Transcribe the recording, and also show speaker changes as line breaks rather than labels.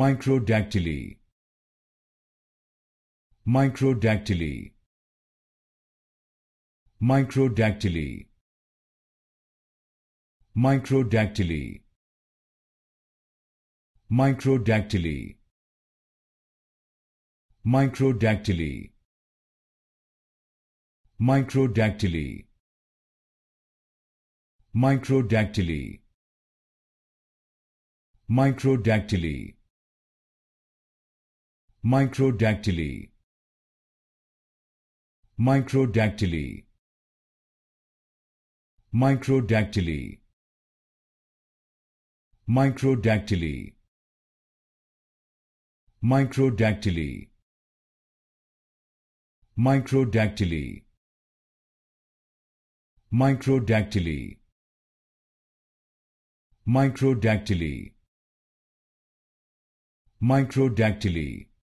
microdactyly microdactyly microdactyly microdactyly microdactyly microdactyly microdactyly microdactyly microdactyly microdactyly microdactyly microdactyly microdactyly microdactyly microdactyly microdactyly microdactyly microdactyly